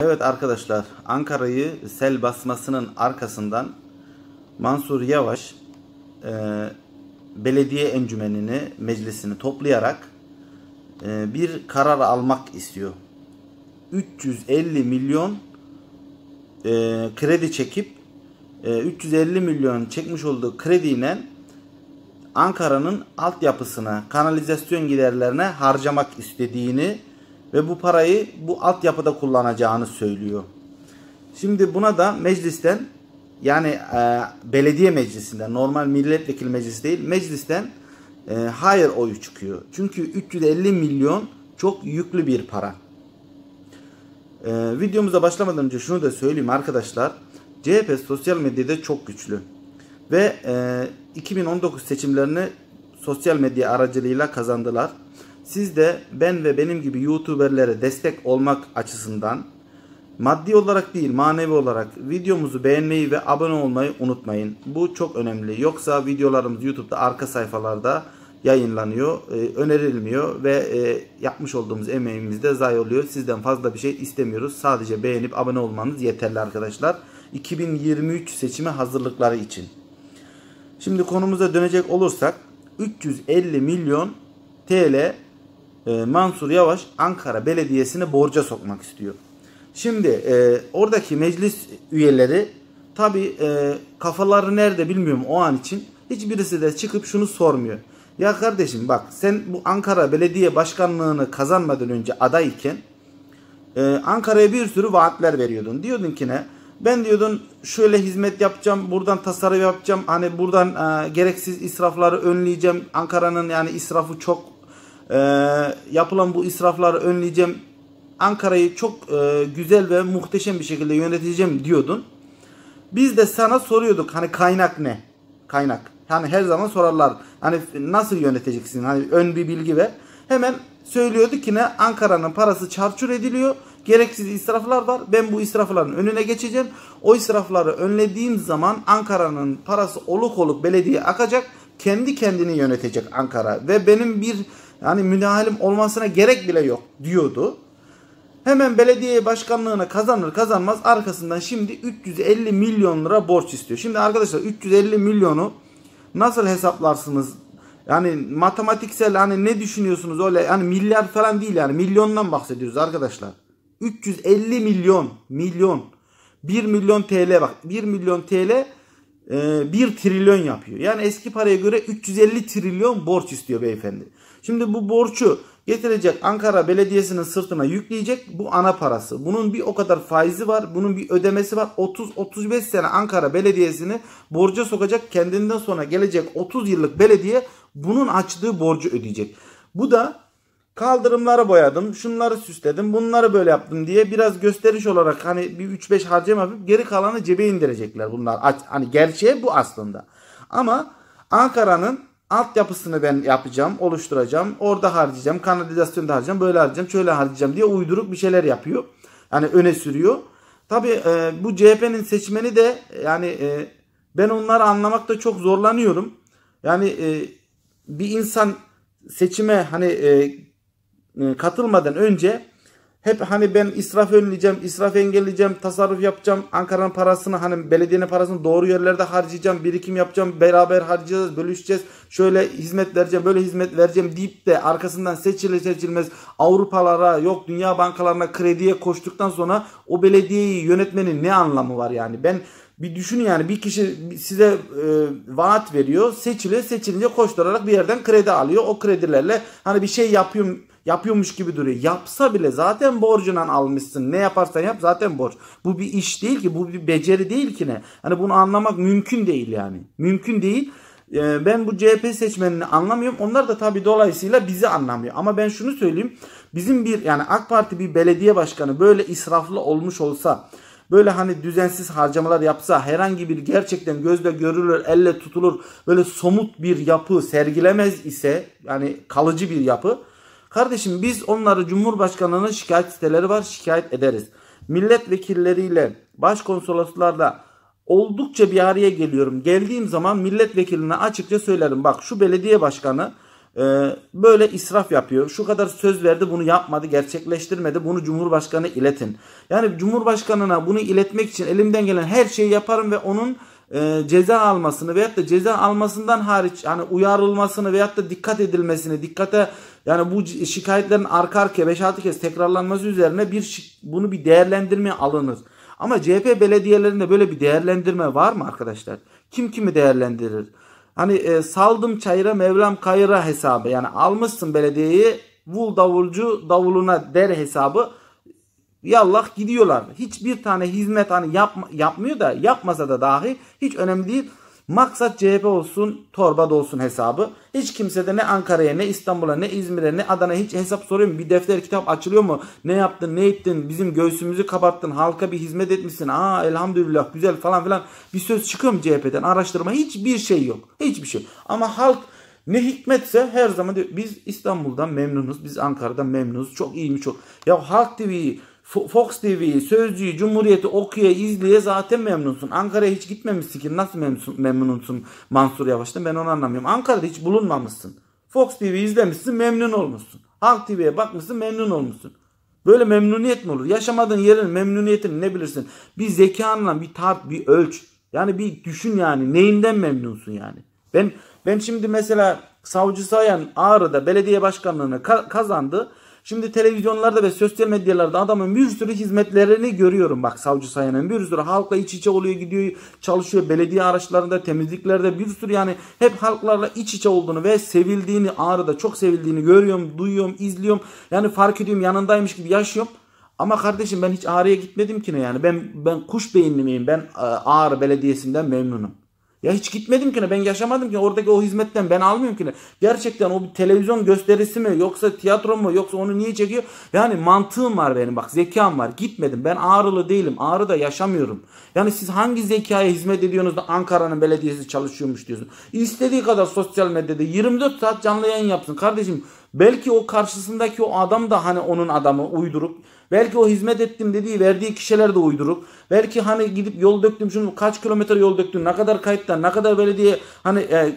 Evet arkadaşlar Ankara'yı sel basmasının arkasından Mansur Yavaş e, belediye encümenini meclisini toplayarak e, bir karar almak istiyor. 350 milyon e, kredi çekip e, 350 milyon çekmiş olduğu krediyle Ankara'nın altyapısına, kanalizasyon giderlerine harcamak istediğini ve bu parayı bu altyapıda kullanacağını söylüyor. Şimdi buna da meclisten yani e, belediye meclisinden normal milletvekili meclis değil meclisten e, hayır oyu çıkıyor. Çünkü 350 milyon çok yüklü bir para. E, videomuza başlamadan önce şunu da söyleyeyim arkadaşlar. CHP sosyal medyada çok güçlü. Ve e, 2019 seçimlerini sosyal medya aracılığıyla kazandılar. Siz de ben ve benim gibi YouTuber'lere destek olmak açısından maddi olarak değil manevi olarak videomuzu beğenmeyi ve abone olmayı unutmayın. Bu çok önemli. Yoksa videolarımız YouTube'da arka sayfalarda yayınlanıyor, e, önerilmiyor ve e, yapmış olduğumuz emeğimiz de zayi oluyor. Sizden fazla bir şey istemiyoruz. Sadece beğenip abone olmanız yeterli arkadaşlar. 2023 seçime hazırlıkları için. Şimdi konumuza dönecek olursak 350 milyon TL ee, Mansur Yavaş Ankara Belediyesi'ni borca sokmak istiyor. Şimdi e, oradaki meclis üyeleri tabi e, kafaları nerede bilmiyorum o an için hiçbirisi de çıkıp şunu sormuyor. Ya kardeşim bak sen bu Ankara Belediye Başkanlığı'nı kazanmadan önce adayken e, Ankara'ya bir sürü vaatler veriyordun. Diyordun ki ne? Ben diyordun şöyle hizmet yapacağım, buradan tasarruf yapacağım, hani buradan e, gereksiz israfları önleyeceğim. Ankara'nın yani israfı çok e, yapılan bu israfları önleyeceğim. Ankara'yı çok e, güzel ve muhteşem bir şekilde yöneteceğim diyordun. Biz de sana soruyorduk hani kaynak ne? Kaynak. Hani her zaman sorarlar. Hani nasıl yöneteceksin? Hani ön bir bilgi ver. Hemen söylüyordu ki ne? Ankara'nın parası çarçur ediliyor. Gereksiz israflar var. Ben bu israfların önüne geçeceğim. O israfları önlediğim zaman Ankara'nın parası oluk oluk belediye akacak. Kendi kendini yönetecek Ankara. Ve benim bir yani müdahalim olmasına gerek bile yok diyordu. Hemen belediye başkanlığına kazanır kazanmaz arkasından şimdi 350 milyon lira borç istiyor. Şimdi arkadaşlar 350 milyonu nasıl hesaplarsınız? Yani matematiksel hani ne düşünüyorsunuz öyle yani milyar falan değil yani milyondan bahsediyoruz arkadaşlar. 350 milyon milyon 1 milyon TL bak 1 milyon TL 1 ee, trilyon yapıyor. Yani eski paraya göre 350 trilyon borç istiyor beyefendi. Şimdi bu borcu getirecek Ankara Belediyesi'nin sırtına yükleyecek bu ana parası. Bunun bir o kadar faizi var, bunun bir ödemesi var. 30-35 sene Ankara Belediyesi'ni borca sokacak kendinden sonra gelecek 30 yıllık belediye bunun açtığı borcu ödeyecek. Bu da Kaldırımları boyadım, şunları süsledim, bunları böyle yaptım diye biraz gösteriş olarak hani bir 3-5 harcama yapıp geri kalanı cebe indirecekler bunlar. Hani gerçeği bu aslında. Ama Ankara'nın altyapısını ben yapacağım, oluşturacağım. Orada harcayacağım, kanalizasyonda harcayacağım, böyle harcayacağım, şöyle harcayacağım diye uyduruk bir şeyler yapıyor. Yani öne sürüyor. Tabi e, bu CHP'nin seçmeni de yani e, ben onları anlamakta çok zorlanıyorum. Yani e, bir insan seçime hani e, ee, katılmadan önce hep hani ben israf önleyeceğim, israf engelleyeceğim, tasarruf yapacağım, Ankara'nın parasını hani belediyenin parasını doğru yerlerde harcayacağım, birikim yapacağım, beraber harcayacağız, bölüşeceğiz, şöyle hizmet vereceğim, böyle hizmet vereceğim deyip de arkasından seçilir seçilmez Avrupalara yok dünya bankalarına krediye koştuktan sonra o belediyeyi yönetmenin ne anlamı var yani ben bir düşünün yani bir kişi size e, vaat veriyor. Seçiliyor. Seçilince koşturarak bir yerden kredi alıyor. O kredilerle hani bir şey yapıyorum yapıyormuş gibi duruyor. Yapsa bile zaten borcundan almışsın. Ne yaparsan yap zaten borç. Bu bir iş değil ki. Bu bir beceri değil ki ne. Hani bunu anlamak mümkün değil yani. Mümkün değil. Ee, ben bu CHP seçmenini anlamıyorum. Onlar da tabii dolayısıyla bizi anlamıyor. Ama ben şunu söyleyeyim. Bizim bir yani AK Parti bir belediye başkanı böyle israflı olmuş olsa Böyle hani düzensiz harcamalar yapsa herhangi bir gerçekten gözle görülür, elle tutulur böyle somut bir yapı sergilemez ise yani kalıcı bir yapı. Kardeşim biz onları Cumhurbaşkanı'nın şikayet siteleri var şikayet ederiz. Milletvekilleriyle başkonsoloslarla oldukça bir araya geliyorum. Geldiğim zaman milletvekiline açıkça söylerim. Bak şu belediye başkanı ee, böyle israf yapıyor. Şu kadar söz verdi bunu yapmadı, gerçekleştirmedi. Bunu Cumhurbaşkanı iletin. Yani Cumhurbaşkanına bunu iletmek için elimden gelen her şeyi yaparım ve onun e, ceza almasını veyahut da ceza almasından hariç yani uyarılmasını veyahut da dikkat edilmesini, dikkate yani bu şikayetlerin arka arkaya 5-6 kez tekrarlanması üzerine bir bunu bir değerlendirme alınır. Ama CHP belediyelerinde böyle bir değerlendirme var mı arkadaşlar? Kim kimi değerlendirir? Hani e, saldım çayıra Mevlam kayıra hesabı. Yani almışsın belediyeyi vul davulcu davuluna der hesabı. Yallah gidiyorlar. Hiçbir tane hizmet hani yapma, yapmıyor da yapmasa da dahi hiç önemli değil. Maksat CHP olsun, torba da olsun hesabı. Hiç kimse de ne Ankara'ya, ne İstanbul'a, ne İzmir'e, ne Adana'ya hiç hesap soruyor mu? Bir defter kitap açılıyor mu? Ne yaptın, ne ettin? Bizim göğsümüzü kapattın, halka bir hizmet etmişsin. Aa elhamdülillah güzel falan filan. Bir söz çıkıyor mu CHP'den? Araştırma hiçbir şey yok. Hiçbir şey. Ama halk ne hikmetse her zaman diyor biz İstanbul'dan memnunuz, biz Ankara'dan memnunuz. Çok iyi mi çok. Ya Halk TV'yi Fox TV'yi, Sözcü'yü, Cumhuriyet'i okuya, izleye zaten memnunsun. Ankara'ya hiç gitmemişsin ki nasıl memnunsun, memnunsun Mansur Yavaş'tan ben onu anlamıyorum. Ankara'da hiç bulunmamışsın. Fox TV izlemişsin memnun olmuşsun. Halk TV'ye bakmışsın memnun olmuşsun. Böyle memnuniyet mi olur? Yaşamadığın yerin memnuniyetini ne bilirsin? Bir zekanla bir tat, bir ölç. Yani bir düşün yani neyinden memnunsun yani. Ben ben şimdi mesela savcı Sayan Ağrı'da belediye başkanlığını kazandı. Şimdi televizyonlarda ve sosyal medyalarda adamın bir sürü hizmetlerini görüyorum. Bak savcı sayanın bir sürü halkla iç içe oluyor gidiyor çalışıyor. Belediye araçlarında temizliklerde bir sürü yani hep halklarla iç içe olduğunu ve sevildiğini Ağrı'da çok sevildiğini görüyorum, duyuyorum, izliyorum. Yani fark ediyorum yanındaymış gibi yaşıyorum. Ama kardeşim ben hiç Ağrı'ya gitmedim ki ne yani. Ben ben kuş beyinli miyim? Ben e, Ağrı Belediyesi'nden memnunum. Ya hiç gitmedim ki ne ben yaşamadım ki oradaki o hizmetten ben almıyorum ki ne. Gerçekten o bir televizyon gösterisi mi yoksa tiyatro mu yoksa onu niye çekiyor? Yani mantığım var benim bak zekam var gitmedim ben ağrılı değilim ağrıda yaşamıyorum. Yani siz hangi zekaya hizmet ediyorsunuz da Ankara'nın belediyesi çalışıyormuş diyorsun. İstediği kadar sosyal medyada 24 saat canlı yayın yapsın kardeşim. Belki o karşısındaki o adam da hani onun adamı uyduruk. Belki o hizmet ettim dediği verdiği kişiler de uyduruk. Belki hani gidip yol döktüm şunu kaç kilometre yol döktüm, ne kadar kayıttan ne kadar belediye hani e,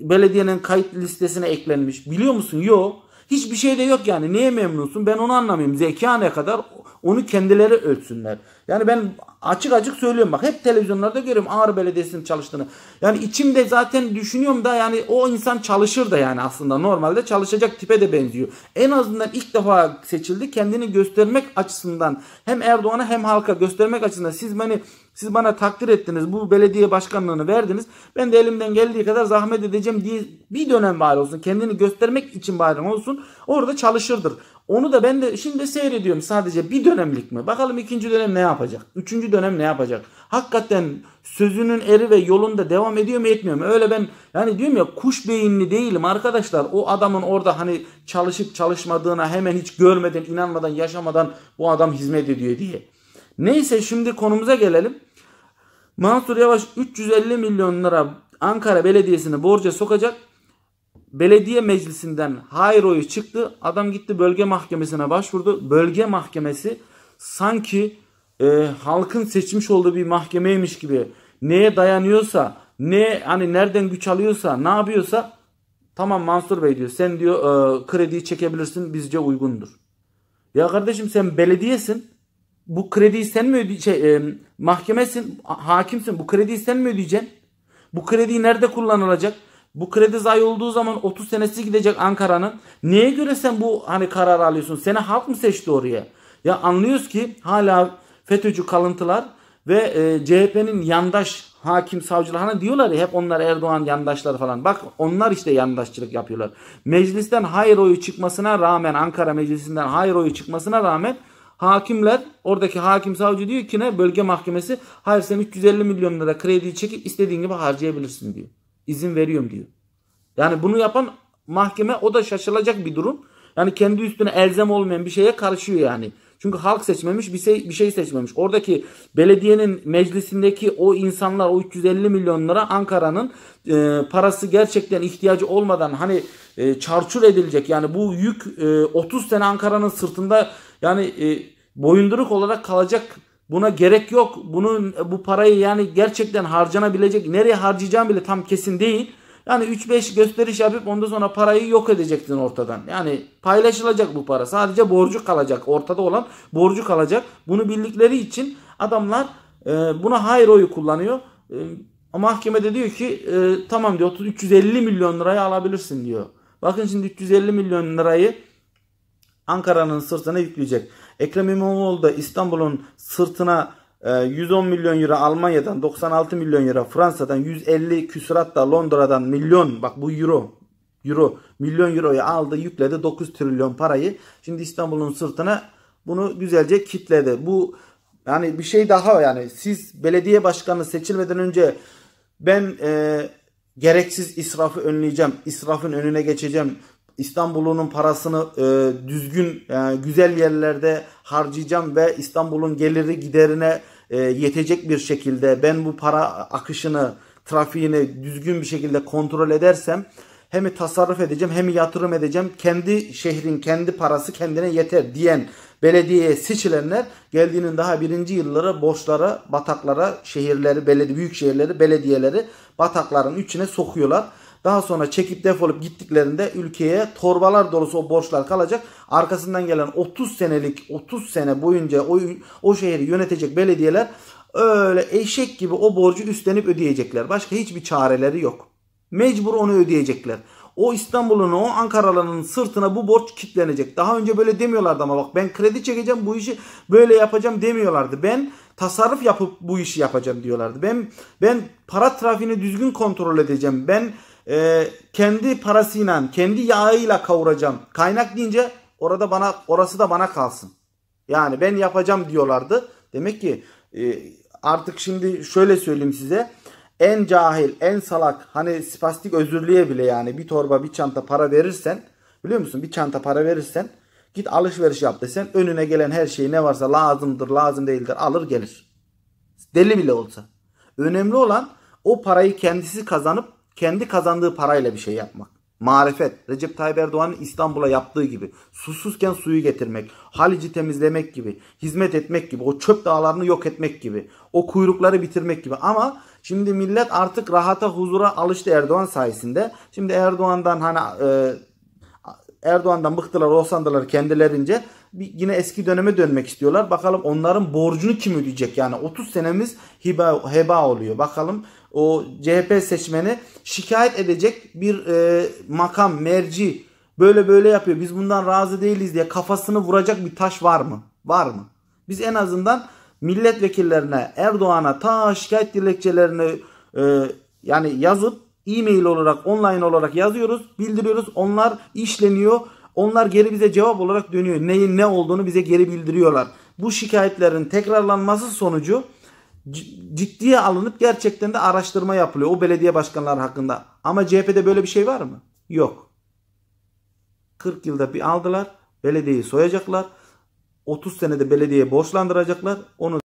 belediyenin kayıt listesine eklenmiş biliyor musun? Yok. Hiçbir şey de yok yani. Niye memnunsun? Ben onu anlamayayım. Zeka ne kadar? Onu kendileri ölçsünler. Yani ben açık açık söylüyorum bak hep televizyonlarda görüyorum Ağrı Belediyesi'nin çalıştığını. Yani içimde zaten düşünüyorum da yani o insan çalışır da yani aslında normalde çalışacak tipe de benziyor. En azından ilk defa seçildi kendini göstermek açısından hem Erdoğan'a hem halka göstermek açısından siz beni siz bana takdir ettiniz. Bu belediye başkanlığını verdiniz. Ben de elimden geldiği kadar zahmet edeceğim diye bir dönem bari olsun. Kendini göstermek için bari olsun. Orada çalışırdır. Onu da ben de şimdi seyrediyorum sadece bir dönemlik mi? Bakalım ikinci dönem ne yapacak? Üçüncü dönem ne yapacak? Hakikaten sözünün eri ve yolunda devam ediyor mu etmiyor mu? Öyle ben yani diyorum ya kuş beyinli değilim arkadaşlar. O adamın orada hani çalışıp çalışmadığına hemen hiç görmeden, inanmadan, yaşamadan bu adam hizmet ediyor diye. Neyse şimdi konumuza gelelim. Mansur Yavaş 350 milyon lira Ankara Belediyesi'ni borca sokacak. Belediye meclisinden hayır oyu çıktı. Adam gitti bölge mahkemesine başvurdu. Bölge mahkemesi sanki e, halkın seçmiş olduğu bir mahkemeymiş gibi neye dayanıyorsa, ne hani nereden güç alıyorsa, ne yapıyorsa tamam Mansur Bey diyor. Sen diyor e, krediyi çekebilirsin bizce uygundur. Ya kardeşim sen belediyesin bu krediyi sen mi öde şey, e, mahkemesin, hakimsin. Bu krediyi sen mi ödeyeceksin? Bu krediyi nerede kullanılacak? Bu kredi zayi olduğu zaman 30 senesi gidecek Ankara'nın. Neye göre sen bu hani karar alıyorsun? Seni halk mı seçti oraya? Ya anlıyoruz ki hala FETÖ'cü kalıntılar ve e, CHP'nin yandaş hakim savcılar hani diyorlar ya hep onlar Erdoğan yandaşları falan. Bak onlar işte yandaşçılık yapıyorlar. Meclisten hayır oyu çıkmasına rağmen Ankara Meclisi'nden hayır oyu çıkmasına rağmen Hakimler oradaki hakim savcı diyor ki ne bölge mahkemesi hayır sen 350 milyon lira krediyi çekip istediğin gibi harcayabilirsin diyor. İzin veriyorum diyor. Yani bunu yapan mahkeme o da şaşılacak bir durum. Yani kendi üstüne elzem olmayan bir şeye karışıyor yani. Çünkü halk seçmemiş bir şey, bir şey seçmemiş. Oradaki belediyenin meclisindeki o insanlar o 350 milyon lira Ankara'nın e, parası gerçekten ihtiyacı olmadan hani e, çarçur edilecek. Yani bu yük e, 30 sene Ankara'nın sırtında yani e, boyunduruk olarak kalacak. Buna gerek yok. Bunun bu parayı yani gerçekten harcanabilecek. Nereye harcayacağım bile tam kesin değil. Yani 3-5 gösteriş yapıp ondan sonra parayı yok edecektin ortadan. Yani paylaşılacak bu para. Sadece borcu kalacak. Ortada olan borcu kalacak. Bunu bildikleri için adamlar e, buna hayır oyu kullanıyor. E, mahkeme de diyor ki e, tamam diyor 350 milyon lirayı alabilirsin diyor. Bakın şimdi 350 milyon lirayı Ankara'nın sırtına yükleyecek. Ekrem İmamoğlu da İstanbul'un sırtına 110 e, milyon euro Almanya'dan 96 milyon euro Fransa'dan 150 küsurat da Londra'dan milyon bak bu euro euro milyon euroyu aldı yükledi 9 trilyon parayı şimdi İstanbul'un sırtına bunu güzelce kitledi. Bu yani bir şey daha yani siz belediye başkanı seçilmeden önce ben e, gereksiz israfı önleyeceğim, israfın önüne geçeceğim, İstanbul'un parasını e, düzgün e, güzel yerlerde harcayacağım ve İstanbul'un geliri giderine e, yetecek bir şekilde ben bu para akışını trafiğini düzgün bir şekilde kontrol edersem hem tasarruf edeceğim hem yatırım edeceğim. Kendi şehrin kendi parası kendine yeter diyen belediyeye seçilenler geldiğinin daha birinci yılları borçlara, bataklara, şehirleri, belediye, büyük şehirleri, belediyeleri batakların içine sokuyorlar. Daha sonra çekip defolup gittiklerinde ülkeye torbalar dolusu o borçlar kalacak. Arkasından gelen 30 senelik 30 sene boyunca o, o şehri yönetecek belediyeler öyle eşek gibi o borcu üstlenip ödeyecekler. Başka hiçbir çareleri yok. Mecbur onu ödeyecekler. O İstanbul'un o Ankaralı'nın sırtına bu borç kitlenecek. Daha önce böyle demiyorlardı ama bak ben kredi çekeceğim bu işi böyle yapacağım demiyorlardı. Ben tasarruf yapıp bu işi yapacağım diyorlardı. Ben ben para trafiğini düzgün kontrol edeceğim. Ben e, kendi parasıyla, kendi yağıyla kavuracağım. Kaynak deyince orada bana orası da bana kalsın. Yani ben yapacağım diyorlardı. Demek ki e, artık şimdi şöyle söyleyeyim size. En cahil, en salak hani spastik özürlüğe bile yani bir torba bir çanta para verirsen biliyor musun bir çanta para verirsen git alışveriş yap desen önüne gelen her şeyi ne varsa lazımdır lazım değildir alır gelir. Deli bile olsa. Önemli olan o parayı kendisi kazanıp kendi kazandığı parayla bir şey yapmak. Marifet, Recep Tayyip Erdoğan'ın İstanbul'a yaptığı gibi, susuzken suyu getirmek, Halic'i temizlemek gibi, hizmet etmek gibi, o çöp dağlarını yok etmek gibi, o kuyrukları bitirmek gibi. Ama şimdi millet artık rahata, huzura alıştı Erdoğan sayesinde. Şimdi Erdoğan'dan hani e, Erdoğan'dan bıktılar, olsandılar kendilerince. Bir, yine eski döneme dönmek istiyorlar. Bakalım onların borcunu kim ödeyecek? Yani 30 senemiz hiba, heba oluyor. Bakalım o CHP seçmeni şikayet edecek bir e, makam, merci böyle böyle yapıyor. Biz bundan razı değiliz diye kafasını vuracak bir taş var mı? Var mı? Biz en azından milletvekillerine, Erdoğan'a ta şikayet dilekçelerini e, yani yazıp e-mail olarak online olarak yazıyoruz, bildiriyoruz. Onlar işleniyor. Onlar geri bize cevap olarak dönüyor. Neyin ne olduğunu bize geri bildiriyorlar. Bu şikayetlerin tekrarlanması sonucu ciddiye alınıp gerçekten de araştırma yapılıyor o belediye başkanları hakkında. Ama CHP'de böyle bir şey var mı? Yok. 40 yılda bir aldılar, belediyeyi soyacaklar. 30 senede belediye borçlandıracaklar. Onu